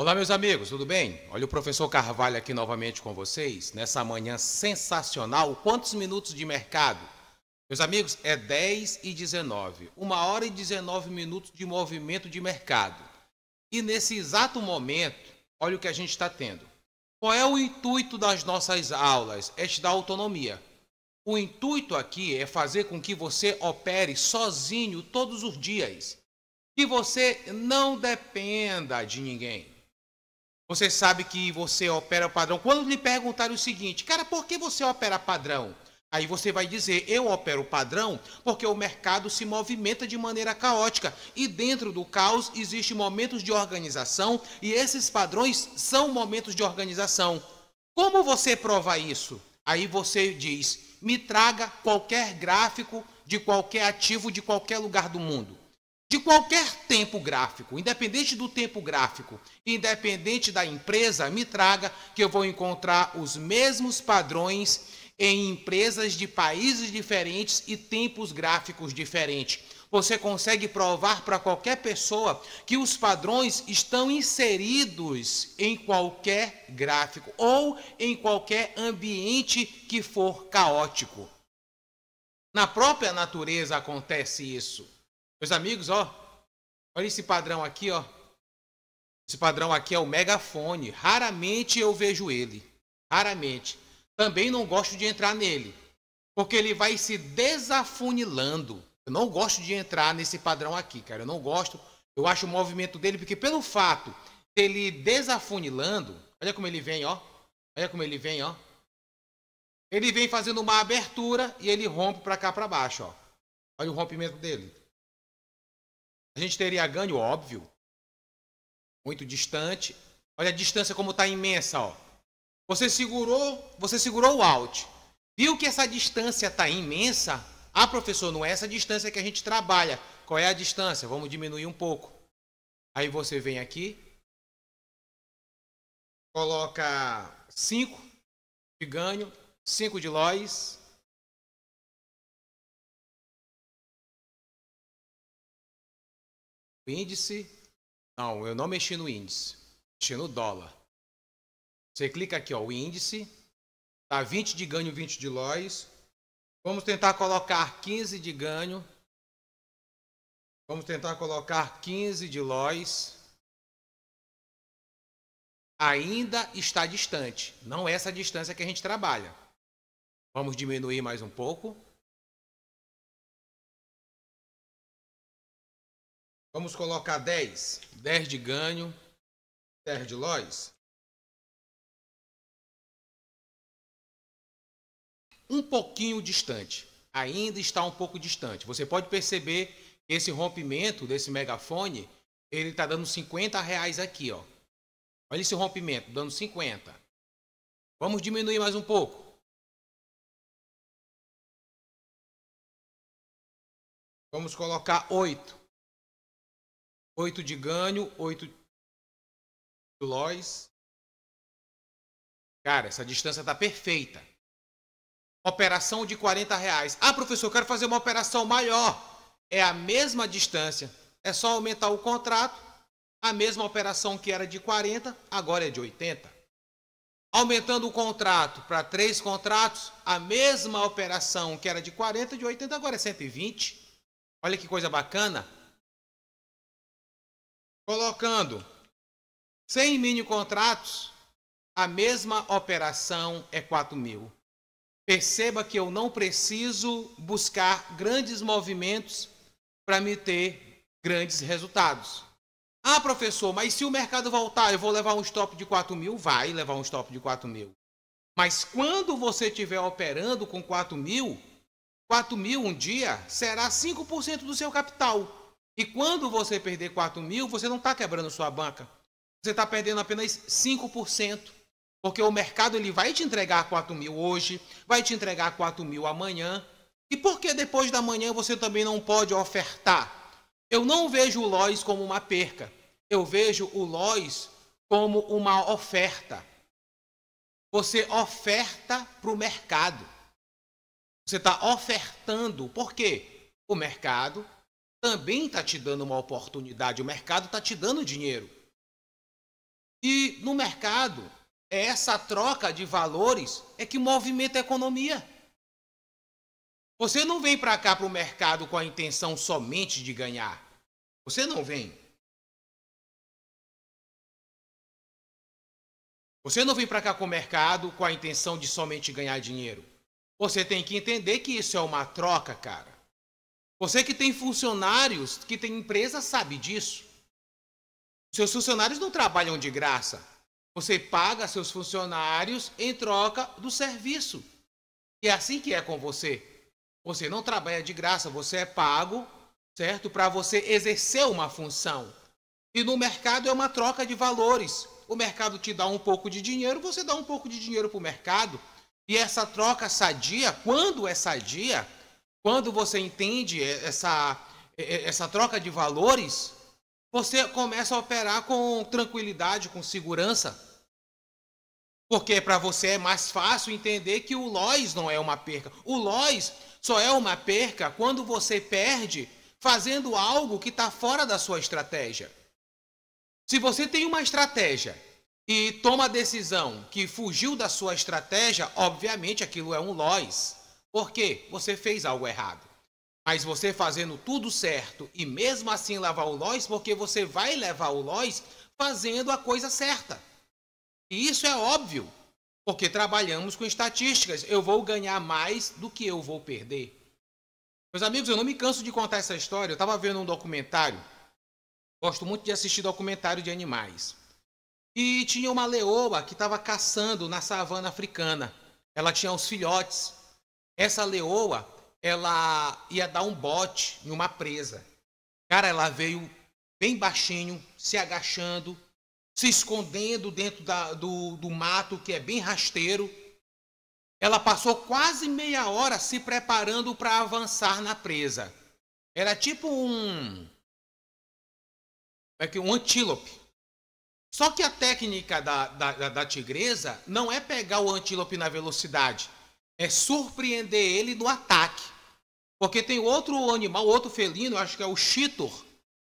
Olá, meus amigos, tudo bem? Olha o professor Carvalho aqui novamente com vocês, nessa manhã sensacional. Quantos minutos de mercado? Meus amigos, é 10 e 19, 1 hora e 19 minutos de movimento de mercado. E nesse exato momento, olha o que a gente está tendo. Qual é o intuito das nossas aulas? É te dar autonomia. O intuito aqui é fazer com que você opere sozinho todos os dias. Que você não dependa de ninguém. Você sabe que você opera padrão. Quando lhe perguntarem o seguinte, cara, por que você opera padrão? Aí você vai dizer, eu opero padrão porque o mercado se movimenta de maneira caótica e dentro do caos existem momentos de organização e esses padrões são momentos de organização. Como você prova isso? Aí você diz, me traga qualquer gráfico de qualquer ativo de qualquer lugar do mundo de qualquer tempo gráfico, independente do tempo gráfico, independente da empresa, me traga que eu vou encontrar os mesmos padrões em empresas de países diferentes e tempos gráficos diferentes. Você consegue provar para qualquer pessoa que os padrões estão inseridos em qualquer gráfico ou em qualquer ambiente que for caótico. Na própria natureza acontece isso. Meus amigos, ó, olha esse padrão aqui, ó. Esse padrão aqui é o megafone. Raramente eu vejo ele. Raramente. Também não gosto de entrar nele, porque ele vai se desafunilando. Eu não gosto de entrar nesse padrão aqui, cara. Eu não gosto. Eu acho o movimento dele, porque pelo fato dele desafunilando, olha como ele vem, ó. Olha como ele vem, ó. Ele vem fazendo uma abertura e ele rompe para cá para baixo, ó. Olha o rompimento dele. A gente teria ganho, óbvio. Muito distante. Olha a distância como está imensa, ó. Você segurou, você segurou o out. Viu que essa distância está imensa? Ah, professor, não é essa distância que a gente trabalha. Qual é a distância? Vamos diminuir um pouco. Aí você vem aqui, coloca 5 de ganho, 5 de lois, índice. Não, eu não mexi no índice. Mexi no dólar. Você clica aqui, ó, o índice. Tá 20 de ganho, 20 de loss. Vamos tentar colocar 15 de ganho. Vamos tentar colocar 15 de loss. Ainda está distante. Não é essa distância que a gente trabalha. Vamos diminuir mais um pouco. Vamos colocar 10. 10 de ganho, 10 de lois. Um pouquinho distante. Ainda está um pouco distante. Você pode perceber que esse rompimento desse megafone, ele está dando 50 reais aqui, ó. Olha esse rompimento, dando 50. Vamos diminuir mais um pouco. Vamos colocar 8. Tá 8 de ganho, 8 de loss. Cara, essa distância tá perfeita. Operação de 40 reais. Ah, professor, eu quero fazer uma operação maior. É a mesma distância. É só aumentar o contrato. A mesma operação que era de 40, agora é de 80. Aumentando o contrato para três contratos, a mesma operação que era de 40, de 80, agora é 120. Olha que coisa bacana colocando 100 mini contratos, a mesma operação é 4 mil. Perceba que eu não preciso buscar grandes movimentos para me ter grandes resultados. Ah, professor, mas se o mercado voltar, eu vou levar um stop de 4 mil? Vai levar um stop de 4 mil. Mas quando você estiver operando com 4 mil, 4 mil um dia será 5% do seu capital. E quando você perder 4 mil, você não está quebrando sua banca. Você está perdendo apenas 5%. Porque o mercado ele vai te entregar 4 mil hoje, vai te entregar 4 mil amanhã. E por que depois da manhã você também não pode ofertar? Eu não vejo o Lois como uma perca. Eu vejo o Lois como uma oferta. Você oferta para o mercado. Você está ofertando. Por quê? O mercado também está te dando uma oportunidade. O mercado está te dando dinheiro. E no mercado, é essa troca de valores é que movimenta a economia. Você não vem para cá para o mercado com a intenção somente de ganhar. Você não vem. Você não vem para cá com o mercado com a intenção de somente ganhar dinheiro. Você tem que entender que isso é uma troca, cara. Você que tem funcionários, que tem empresa, sabe disso. Seus funcionários não trabalham de graça. Você paga seus funcionários em troca do serviço. E é assim que é com você. Você não trabalha de graça, você é pago, certo? Para você exercer uma função. E no mercado é uma troca de valores. O mercado te dá um pouco de dinheiro, você dá um pouco de dinheiro para o mercado. E essa troca sadia, quando é sadia, quando você entende essa, essa troca de valores, você começa a operar com tranquilidade, com segurança. Porque para você é mais fácil entender que o Lois não é uma perca. O Lois só é uma perca quando você perde fazendo algo que está fora da sua estratégia. Se você tem uma estratégia e toma a decisão que fugiu da sua estratégia, obviamente aquilo é um Lois. Porque você fez algo errado. Mas você fazendo tudo certo e mesmo assim lavar o lois, porque você vai levar o lois fazendo a coisa certa. E isso é óbvio, porque trabalhamos com estatísticas. Eu vou ganhar mais do que eu vou perder. Meus amigos, eu não me canso de contar essa história. Eu estava vendo um documentário. Gosto muito de assistir documentário de animais. E tinha uma leoa que estava caçando na savana africana. Ela tinha os filhotes. Essa leoa, ela ia dar um bote em uma presa. Cara, ela veio bem baixinho, se agachando, se escondendo dentro da, do, do mato, que é bem rasteiro. Ela passou quase meia hora se preparando para avançar na presa. Era tipo um. É que um antílope. Só que a técnica da, da, da tigresa não é pegar o antílope na velocidade é surpreender ele no ataque. Porque tem outro animal, outro felino, acho que é o Chitor,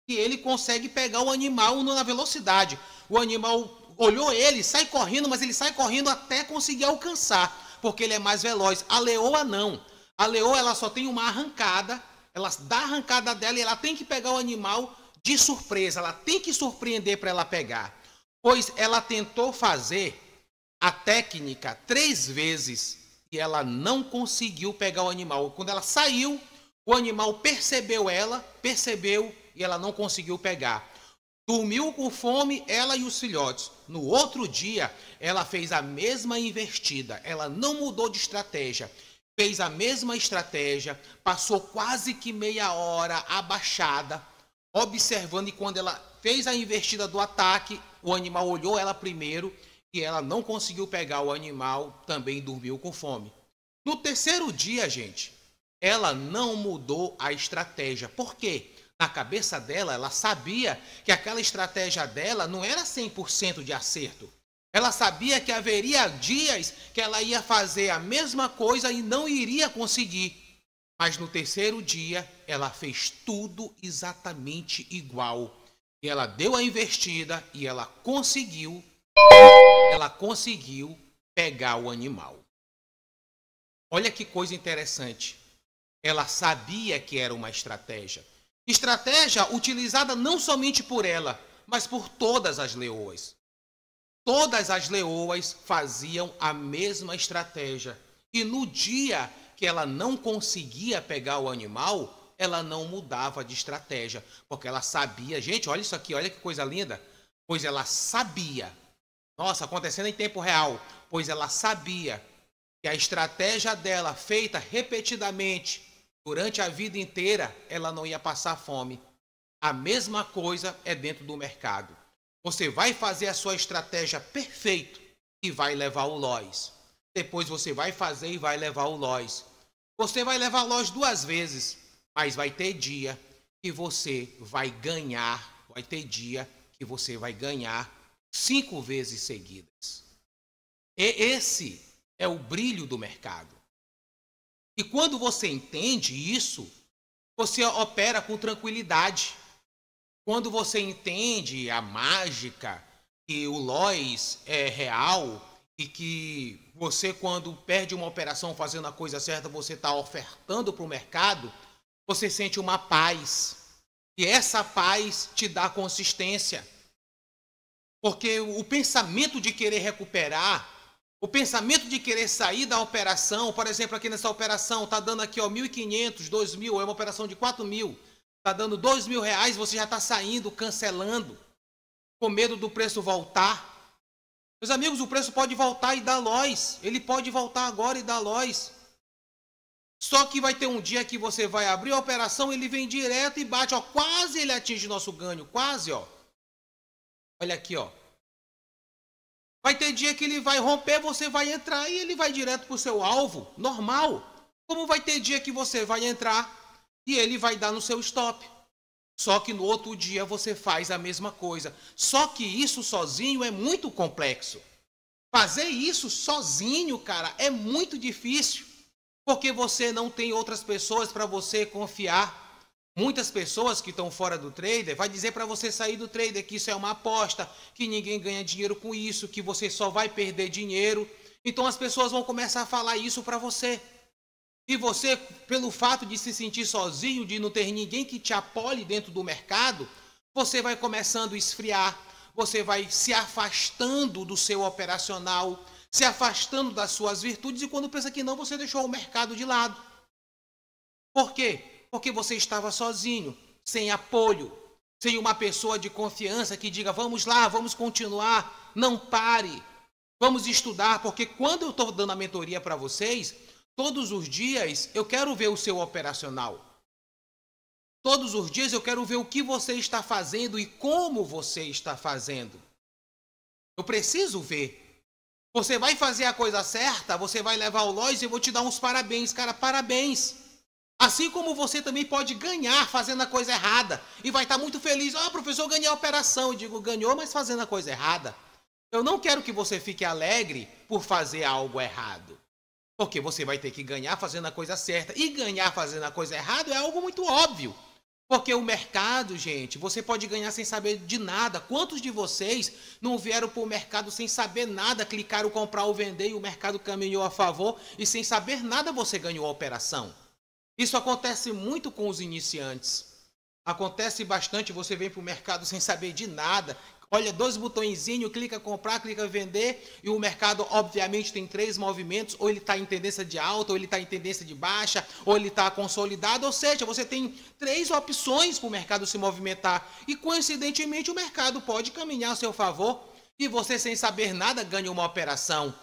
que ele consegue pegar o animal na velocidade. O animal olhou ele, sai correndo, mas ele sai correndo até conseguir alcançar, porque ele é mais veloz. A leoa não. A leoa ela só tem uma arrancada, ela dá a arrancada dela e ela tem que pegar o animal de surpresa, ela tem que surpreender para ela pegar. Pois ela tentou fazer a técnica três vezes e ela não conseguiu pegar o animal. Quando ela saiu, o animal percebeu ela, percebeu e ela não conseguiu pegar. Dormiu com fome, ela e os filhotes. No outro dia, ela fez a mesma investida. Ela não mudou de estratégia. Fez a mesma estratégia. Passou quase que meia hora abaixada, observando. E quando ela fez a investida do ataque, o animal olhou ela primeiro que ela não conseguiu pegar o animal, também dormiu com fome. No terceiro dia, gente, ela não mudou a estratégia. Por quê? Na cabeça dela, ela sabia que aquela estratégia dela não era 100% de acerto. Ela sabia que haveria dias que ela ia fazer a mesma coisa e não iria conseguir. Mas no terceiro dia, ela fez tudo exatamente igual. E ela deu a investida e ela conseguiu ela conseguiu pegar o animal. Olha que coisa interessante. Ela sabia que era uma estratégia. Estratégia utilizada não somente por ela, mas por todas as leoas. Todas as leoas faziam a mesma estratégia. E no dia que ela não conseguia pegar o animal, ela não mudava de estratégia, porque ela sabia, gente, olha isso aqui, olha que coisa linda. Pois ela sabia nossa, acontecendo em tempo real, pois ela sabia que a estratégia dela, feita repetidamente durante a vida inteira, ela não ia passar fome. A mesma coisa é dentro do mercado. Você vai fazer a sua estratégia perfeito e vai levar o Lois. Depois você vai fazer e vai levar o Lois. Você vai levar Lois duas vezes, mas vai ter dia que você vai ganhar, vai ter dia que você vai ganhar cinco vezes seguidas. E é, esse é o brilho do mercado. E quando você entende isso, você opera com tranquilidade. Quando você entende a mágica que o Lois é real e que você, quando perde uma operação fazendo a coisa certa, você está ofertando para o mercado, você sente uma paz. E essa paz te dá consistência. Porque o pensamento de querer recuperar, o pensamento de querer sair da operação, por exemplo, aqui nessa operação, está dando aqui ó, 1.500, 2.000, é uma operação de 4.000, está dando 2.000 reais, você já está saindo, cancelando, com medo do preço voltar. Meus amigos, o preço pode voltar e dar lois, ele pode voltar agora e dar lois. Só que vai ter um dia que você vai abrir a operação, ele vem direto e bate, ó, quase ele atinge nosso ganho, quase, ó. Olha aqui, ó. Vai ter dia que ele vai romper, você vai entrar e ele vai direto pro seu alvo, normal. Como vai ter dia que você vai entrar e ele vai dar no seu stop. Só que no outro dia você faz a mesma coisa. Só que isso sozinho é muito complexo. Fazer isso sozinho, cara, é muito difícil. Porque você não tem outras pessoas para você confiar. Muitas pessoas que estão fora do trader vai dizer para você sair do trader que isso é uma aposta, que ninguém ganha dinheiro com isso, que você só vai perder dinheiro. Então as pessoas vão começar a falar isso para você. E você, pelo fato de se sentir sozinho, de não ter ninguém que te apoie dentro do mercado, você vai começando a esfriar, você vai se afastando do seu operacional, se afastando das suas virtudes e quando pensa que não, você deixou o mercado de lado. Por quê? Porque você estava sozinho, sem apoio, sem uma pessoa de confiança que diga: vamos lá, vamos continuar, não pare, vamos estudar. Porque quando eu estou dando a mentoria para vocês, todos os dias eu quero ver o seu operacional. Todos os dias eu quero ver o que você está fazendo e como você está fazendo. Eu preciso ver. Você vai fazer a coisa certa, você vai levar o Lois e eu vou te dar uns parabéns, cara, parabéns. Assim como você também pode ganhar fazendo a coisa errada e vai estar muito feliz. Ah, professor, ganhei a operação. Eu digo, ganhou, mas fazendo a coisa errada. Eu não quero que você fique alegre por fazer algo errado. Porque você vai ter que ganhar fazendo a coisa certa. E ganhar fazendo a coisa errada é algo muito óbvio. Porque o mercado, gente, você pode ganhar sem saber de nada. Quantos de vocês não vieram para o mercado sem saber nada, clicaram comprar ou vender e o mercado caminhou a favor e sem saber nada você ganhou a operação? Isso acontece muito com os iniciantes. Acontece bastante, você vem para o mercado sem saber de nada, olha dois botõezinhos, clica comprar, clica vender, e o mercado obviamente tem três movimentos, ou ele está em tendência de alta, ou ele está em tendência de baixa, ou ele está consolidado, ou seja, você tem três opções para o mercado se movimentar, e coincidentemente o mercado pode caminhar a seu favor, e você sem saber nada ganha uma operação.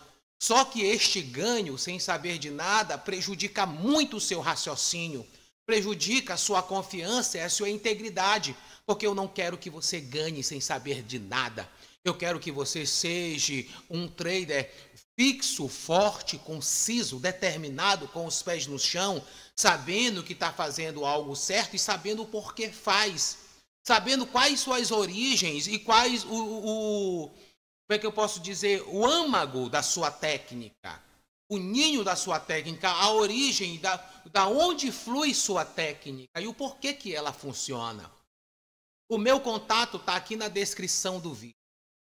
Só que este ganho, sem saber de nada, prejudica muito o seu raciocínio, prejudica a sua confiança e a sua integridade, porque eu não quero que você ganhe sem saber de nada. Eu quero que você seja um trader fixo, forte, conciso, determinado, com os pés no chão, sabendo que está fazendo algo certo e sabendo o porquê faz, sabendo quais suas origens e quais o, o como é que eu posso dizer, o âmago da sua técnica, o ninho da sua técnica, a origem da, da onde flui sua técnica e o porquê que ela funciona. O meu contato está aqui na descrição do vídeo.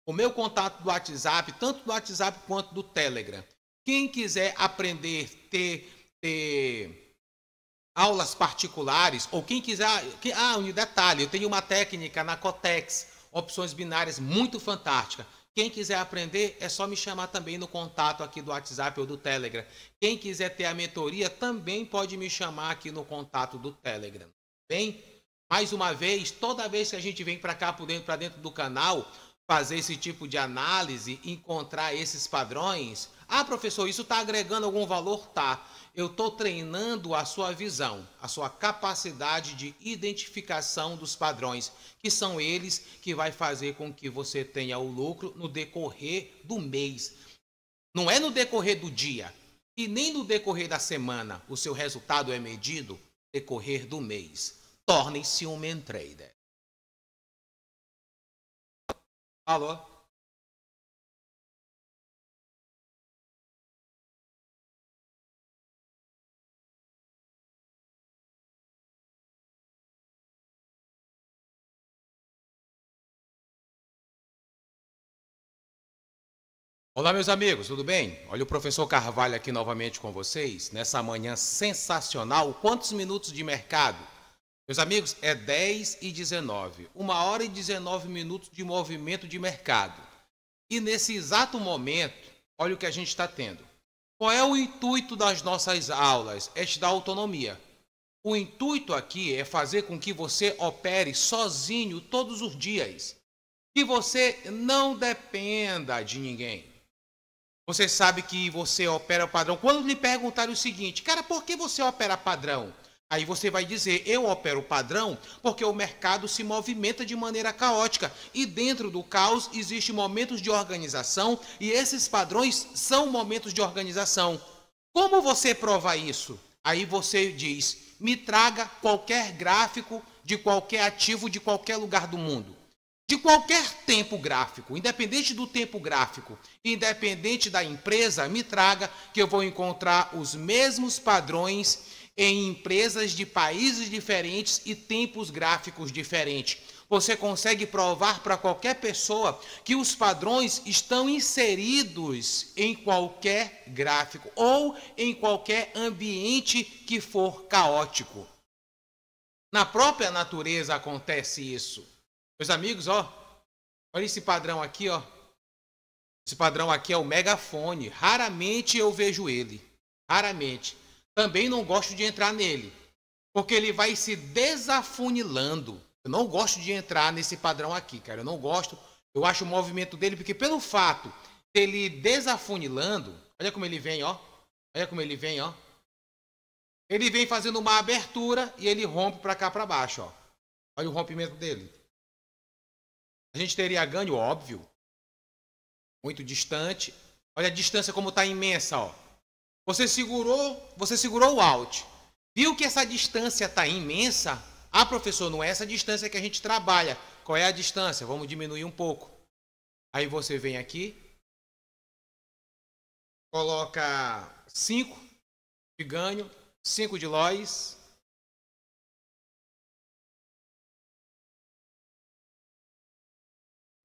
O meu contato do WhatsApp, tanto do WhatsApp quanto do Telegram. Quem quiser aprender, ter, ter aulas particulares, ou quem quiser. Ah, que, ah, um detalhe, eu tenho uma técnica na Cotex, opções binárias muito fantástica. Quem quiser aprender, é só me chamar também no contato aqui do WhatsApp ou do Telegram. Quem quiser ter a mentoria, também pode me chamar aqui no contato do Telegram. Bem, mais uma vez, toda vez que a gente vem para cá, para dentro, dentro do canal, fazer esse tipo de análise, encontrar esses padrões. Ah, professor, isso está agregando algum valor? Tá eu estou treinando a sua visão, a sua capacidade de identificação dos padrões, que são eles que vai fazer com que você tenha o lucro no decorrer do mês. Não é no decorrer do dia e nem no decorrer da semana o seu resultado é medido, decorrer do mês. Torne-se um man trader. Alô? Olá, meus amigos, tudo bem? Olha o professor Carvalho aqui novamente com vocês, nessa manhã sensacional. Quantos minutos de mercado? Meus amigos, é 10 e 19, 1 hora e 19 minutos de movimento de mercado. E nesse exato momento, olha o que a gente está tendo. Qual é o intuito das nossas aulas? É te dar autonomia. O intuito aqui é fazer com que você opere sozinho todos os dias. Que você não dependa de ninguém você sabe que você opera padrão. Quando lhe perguntarem o seguinte, cara, por que você opera padrão? Aí você vai dizer, eu opero padrão porque o mercado se movimenta de maneira caótica e dentro do caos existem momentos de organização e esses padrões são momentos de organização. Como você prova isso? Aí você diz, me traga qualquer gráfico de qualquer ativo de qualquer lugar do mundo de qualquer tempo gráfico, independente do tempo gráfico, independente da empresa, me traga que eu vou encontrar os mesmos padrões em empresas de países diferentes e tempos gráficos diferentes. Você consegue provar para qualquer pessoa que os padrões estão inseridos em qualquer gráfico ou em qualquer ambiente que for caótico. Na própria natureza acontece isso. Meus amigos, ó, olha esse padrão aqui, ó. Esse padrão aqui é o megafone. Raramente eu vejo ele. Raramente. Também não gosto de entrar nele. Porque ele vai se desafunilando. Eu não gosto de entrar nesse padrão aqui, cara. Eu não gosto. Eu acho o movimento dele, porque pelo fato dele desafunilando, olha como ele vem, ó. Olha como ele vem, ó. Ele vem fazendo uma abertura e ele rompe para cá para baixo, ó. Olha o rompimento dele. A gente teria ganho, óbvio. Muito distante. Olha a distância como está imensa, ó. Você segurou, você segurou o alt. Viu que essa distância está imensa? Ah, professor, não é essa distância que a gente trabalha. Qual é a distância? Vamos diminuir um pouco. Aí você vem aqui, coloca 5 de ganho, 5 de lois,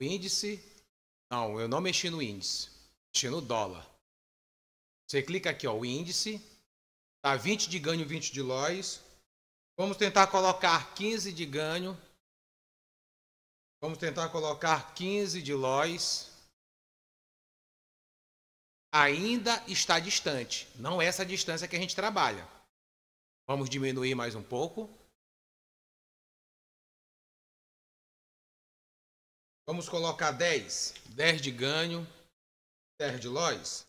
O índice. Não, eu não mexi no índice. Mexi no dólar. Você clica aqui, ó, o índice. Tá 20 de ganho, 20 de loss. Vamos tentar colocar 15 de ganho. Vamos tentar colocar 15 de loss. Ainda está distante. Não é essa distância que a gente trabalha. Vamos diminuir mais um pouco. Vamos colocar 10. 10 de ganho, 10 de Lois.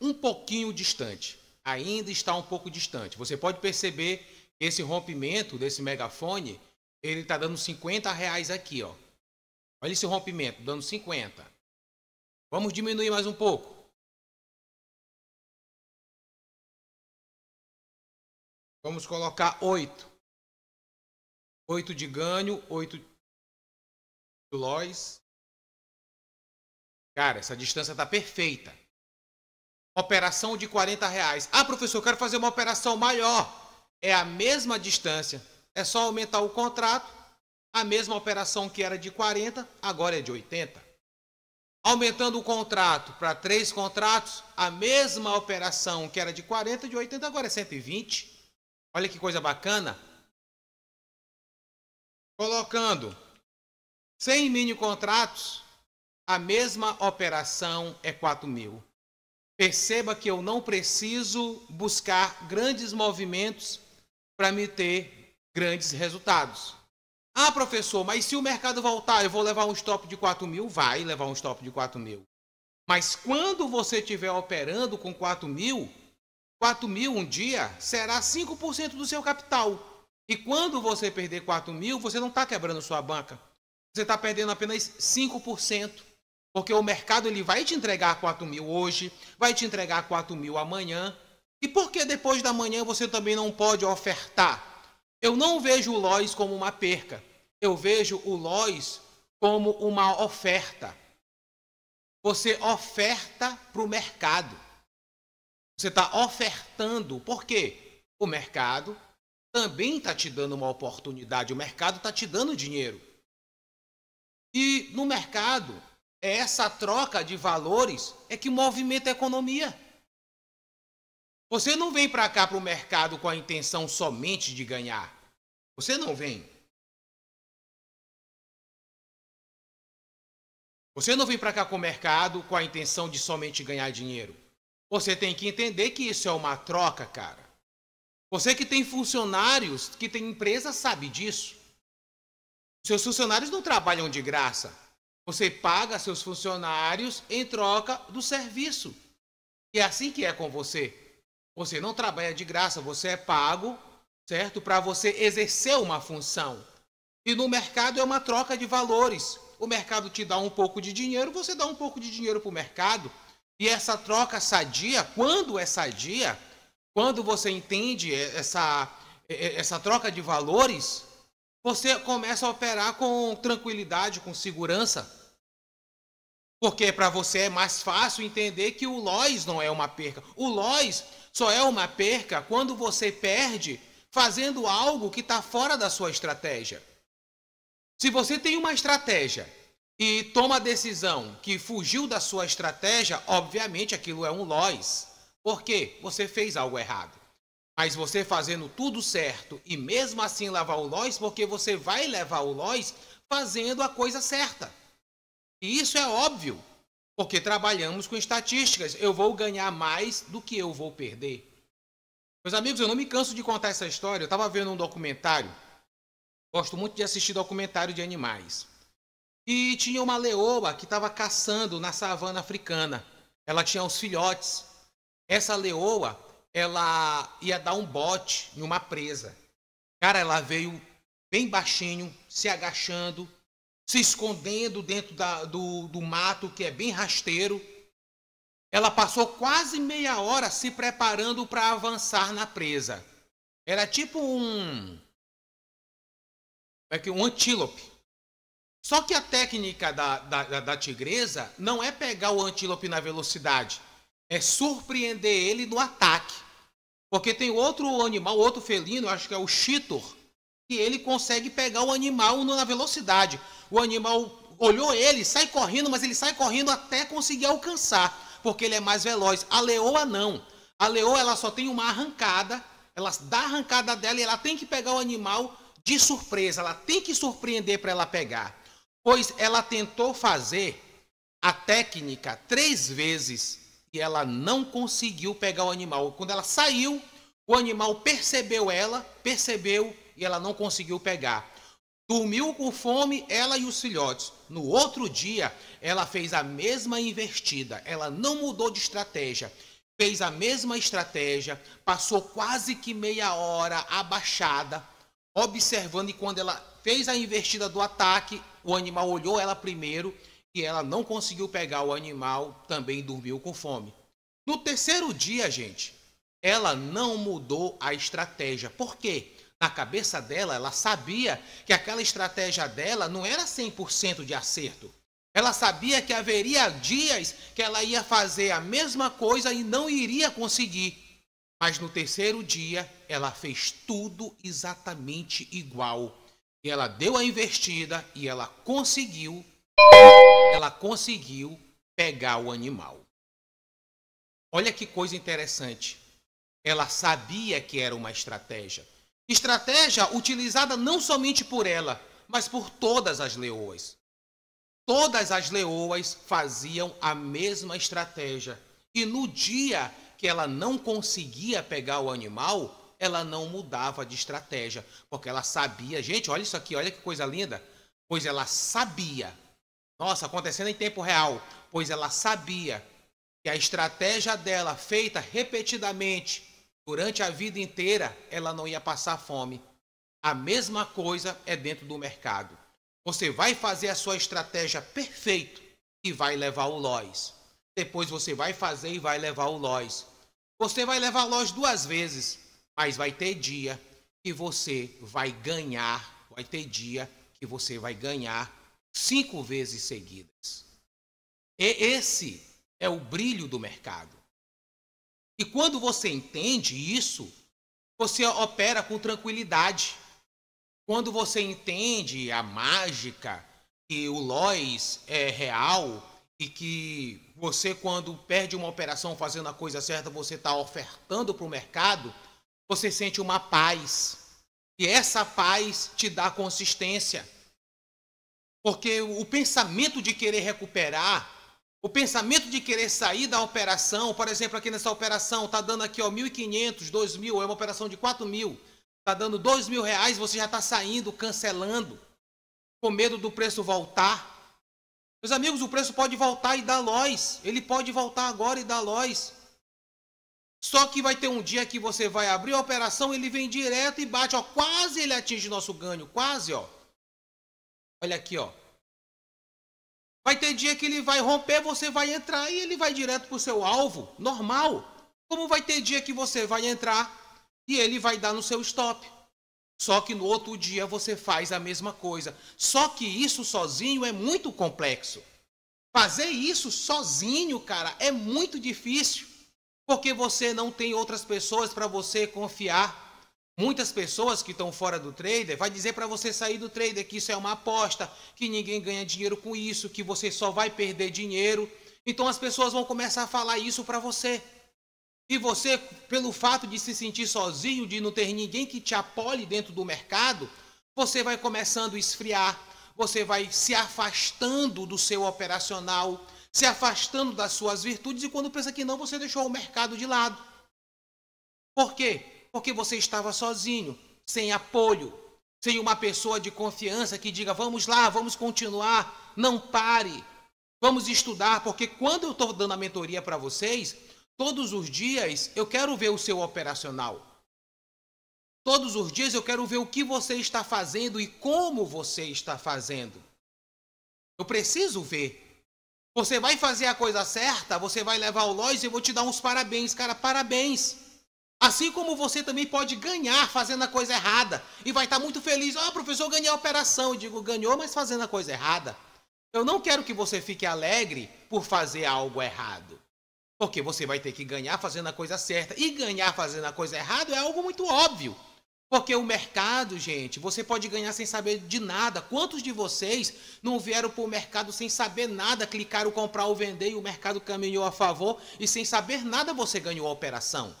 Um pouquinho distante. Ainda está um pouco distante. Você pode perceber que esse rompimento desse megafone, ele está dando 50 reais aqui, ó. Olha esse rompimento, dando 50. Vamos diminuir mais um pouco. Vamos colocar 8. 8 de ganho, 8 de loss. Cara, essa distância tá perfeita. Operação de 40 reais. Ah, professor, eu quero fazer uma operação maior. É a mesma distância. É só aumentar o contrato. A mesma operação que era de 40, agora é de 80. Aumentando o contrato para três contratos, a mesma operação que era de 40, de 80, agora é 120. Olha que coisa bacana colocando 100 mini contratos, a mesma operação é 4 mil. Perceba que eu não preciso buscar grandes movimentos para me ter grandes resultados. Ah, professor, mas se o mercado voltar, eu vou levar um stop de 4 mil? Vai levar um stop de 4 mil. Mas quando você estiver operando com 4 mil, 4 mil um dia será 5% do seu capital. E quando você perder 4 mil, você não está quebrando sua banca. Você está perdendo apenas 5%. Porque o mercado ele vai te entregar 4 mil hoje, vai te entregar 4 mil amanhã. E por que depois da manhã você também não pode ofertar? Eu não vejo o Lois como uma perca. Eu vejo o Lois como uma oferta. Você oferta para o mercado. Você está ofertando. Por quê? O mercado também está te dando uma oportunidade, o mercado está te dando dinheiro. E no mercado, é essa troca de valores é que movimenta a economia. Você não vem para cá para o mercado com a intenção somente de ganhar. Você não vem. Você não vem para cá com o mercado com a intenção de somente ganhar dinheiro. Você tem que entender que isso é uma troca, cara. Você que tem funcionários, que tem empresa, sabe disso. Seus funcionários não trabalham de graça. Você paga seus funcionários em troca do serviço. E é assim que é com você. Você não trabalha de graça, você é pago, certo? Para você exercer uma função. E no mercado é uma troca de valores. O mercado te dá um pouco de dinheiro, você dá um pouco de dinheiro para o mercado. E essa troca sadia, quando é sadia, quando você entende essa, essa troca de valores, você começa a operar com tranquilidade, com segurança. Porque para você é mais fácil entender que o Lois não é uma perca. O Lois só é uma perca quando você perde fazendo algo que está fora da sua estratégia. Se você tem uma estratégia e toma a decisão que fugiu da sua estratégia, obviamente aquilo é um Lois. Porque você fez algo errado. Mas você fazendo tudo certo e mesmo assim lavar o lois, porque você vai levar o lois fazendo a coisa certa. E isso é óbvio, porque trabalhamos com estatísticas. Eu vou ganhar mais do que eu vou perder. Meus amigos, eu não me canso de contar essa história. Eu estava vendo um documentário. Gosto muito de assistir documentário de animais. E tinha uma leoa que estava caçando na savana africana. Ela tinha os filhotes essa leoa, ela ia dar um bote em uma presa. Cara, ela veio bem baixinho, se agachando, se escondendo dentro da, do, do mato, que é bem rasteiro. Ela passou quase meia hora se preparando para avançar na presa. Era tipo um. É que um antílope. Só que a técnica da, da, da tigresa não é pegar o antílope na velocidade é surpreender ele no ataque. Porque tem outro animal, outro felino, acho que é o Chitor, que ele consegue pegar o animal na velocidade. O animal olhou ele, sai correndo, mas ele sai correndo até conseguir alcançar, porque ele é mais veloz. A leoa não. A leoa ela só tem uma arrancada, ela dá a arrancada dela e ela tem que pegar o animal de surpresa, ela tem que surpreender para ela pegar. Pois ela tentou fazer a técnica três vezes que ela não conseguiu pegar o animal. Quando ela saiu, o animal percebeu ela, percebeu e ela não conseguiu pegar. Dormiu com fome, ela e os filhotes. No outro dia, ela fez a mesma investida. Ela não mudou de estratégia. Fez a mesma estratégia, passou quase que meia hora abaixada, observando. E quando ela fez a investida do ataque, o animal olhou ela primeiro que ela não conseguiu pegar o animal, também dormiu com fome. No terceiro dia, gente, ela não mudou a estratégia. Por quê? Na cabeça dela, ela sabia que aquela estratégia dela não era 100% de acerto. Ela sabia que haveria dias que ela ia fazer a mesma coisa e não iria conseguir. Mas no terceiro dia, ela fez tudo exatamente igual. E ela deu a investida e ela conseguiu ela conseguiu pegar o animal. Olha que coisa interessante. Ela sabia que era uma estratégia. Estratégia utilizada não somente por ela, mas por todas as leoas. Todas as leoas faziam a mesma estratégia. E no dia que ela não conseguia pegar o animal, ela não mudava de estratégia, porque ela sabia, gente, olha isso aqui, olha que coisa linda, pois ela sabia nossa, acontecendo em tempo real, pois ela sabia que a estratégia dela, feita repetidamente durante a vida inteira, ela não ia passar fome. A mesma coisa é dentro do mercado. Você vai fazer a sua estratégia perfeito e vai levar o lois. Depois você vai fazer e vai levar o lois. Você vai levar o lois duas vezes, mas vai ter dia que você vai ganhar, vai ter dia que você vai ganhar cinco vezes seguidas. E é, esse é o brilho do mercado. E quando você entende isso, você opera com tranquilidade. Quando você entende a mágica que o Lois é real e que você, quando perde uma operação fazendo a coisa certa, você está ofertando para o mercado, você sente uma paz. E essa paz te dá consistência. Porque o pensamento de querer recuperar, o pensamento de querer sair da operação, por exemplo, aqui nessa operação, está dando aqui ó, 1.500, 2.000, é uma operação de 4.000, está dando 2.000 reais, você já está saindo, cancelando, com medo do preço voltar. Meus amigos, o preço pode voltar e dar lois, ele pode voltar agora e dar lois. Só que vai ter um dia que você vai abrir a operação, ele vem direto e bate, ó, quase ele atinge nosso ganho, quase, ó. Olha aqui, ó. Vai ter dia que ele vai romper, você vai entrar e ele vai direto pro seu alvo, normal. Como vai ter dia que você vai entrar e ele vai dar no seu stop. Só que no outro dia você faz a mesma coisa. Só que isso sozinho é muito complexo. Fazer isso sozinho, cara, é muito difícil. Porque você não tem outras pessoas para você confiar. Muitas pessoas que estão fora do trader vai dizer para você sair do trader que isso é uma aposta, que ninguém ganha dinheiro com isso, que você só vai perder dinheiro. Então as pessoas vão começar a falar isso para você. E você, pelo fato de se sentir sozinho, de não ter ninguém que te apoie dentro do mercado, você vai começando a esfriar, você vai se afastando do seu operacional, se afastando das suas virtudes e quando pensa que não, você deixou o mercado de lado. Por quê? Porque você estava sozinho, sem apoio, sem uma pessoa de confiança que diga: vamos lá, vamos continuar, não pare, vamos estudar. Porque quando eu estou dando a mentoria para vocês, todos os dias eu quero ver o seu operacional. Todos os dias eu quero ver o que você está fazendo e como você está fazendo. Eu preciso ver. Você vai fazer a coisa certa, você vai levar o Lois e eu vou te dar uns parabéns, cara, parabéns. Assim como você também pode ganhar fazendo a coisa errada. E vai estar muito feliz. Ah, professor, ganhei a operação. Eu digo, ganhou, mas fazendo a coisa errada. Eu não quero que você fique alegre por fazer algo errado. Porque você vai ter que ganhar fazendo a coisa certa. E ganhar fazendo a coisa errada é algo muito óbvio. Porque o mercado, gente, você pode ganhar sem saber de nada. Quantos de vocês não vieram para o mercado sem saber nada, clicaram comprar ou vender e o mercado caminhou a favor e sem saber nada você ganhou a operação?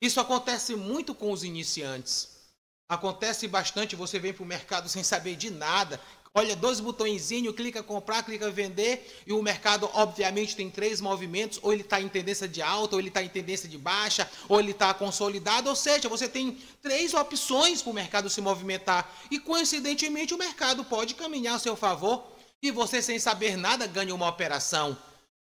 Isso acontece muito com os iniciantes. Acontece bastante, você vem para o mercado sem saber de nada, olha dois botõezinhos, clica comprar, clica vender, e o mercado obviamente tem três movimentos, ou ele está em tendência de alta, ou ele está em tendência de baixa, ou ele está consolidado, ou seja, você tem três opções para o mercado se movimentar, e coincidentemente o mercado pode caminhar a seu favor, e você sem saber nada ganha uma operação.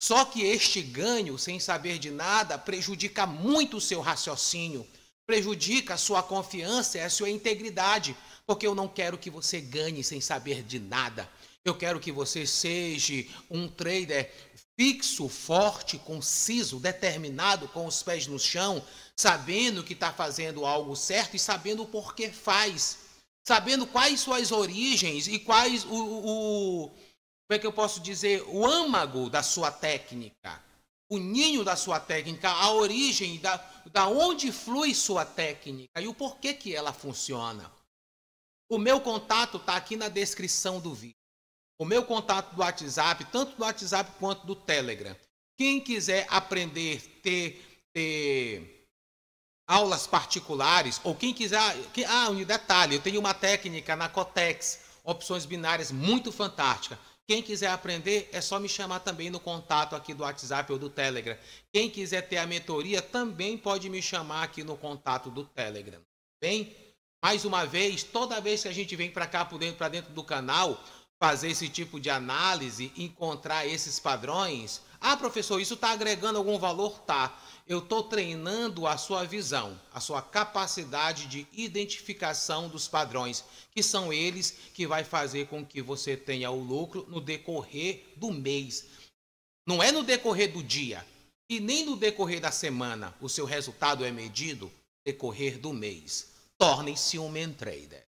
Só que este ganho, sem saber de nada, prejudica muito o seu raciocínio, prejudica a sua confiança e a sua integridade, porque eu não quero que você ganhe sem saber de nada. Eu quero que você seja um trader fixo, forte, conciso, determinado, com os pés no chão, sabendo que está fazendo algo certo e sabendo o porquê faz, sabendo quais suas origens e quais o, o como é que eu posso dizer, o âmago da sua técnica, o ninho da sua técnica, a origem, da, da onde flui sua técnica e o porquê que ela funciona. O meu contato está aqui na descrição do vídeo. O meu contato do WhatsApp, tanto do WhatsApp quanto do Telegram. Quem quiser aprender, ter, ter aulas particulares, ou quem quiser. Ah, que, ah, um detalhe, eu tenho uma técnica na Cotex, opções binárias muito fantástica quem quiser aprender, é só me chamar também no contato aqui do WhatsApp ou do Telegram. Quem quiser ter a mentoria, também pode me chamar aqui no contato do Telegram. Bem, mais uma vez, toda vez que a gente vem para cá, para dentro, dentro do canal, fazer esse tipo de análise, encontrar esses padrões. Ah, professor, isso está agregando algum valor? Tá eu estou treinando a sua visão, a sua capacidade de identificação dos padrões, que são eles que vai fazer com que você tenha o lucro no decorrer do mês. Não é no decorrer do dia e nem no decorrer da semana o seu resultado é medido, decorrer do mês. Torne-se um man trader.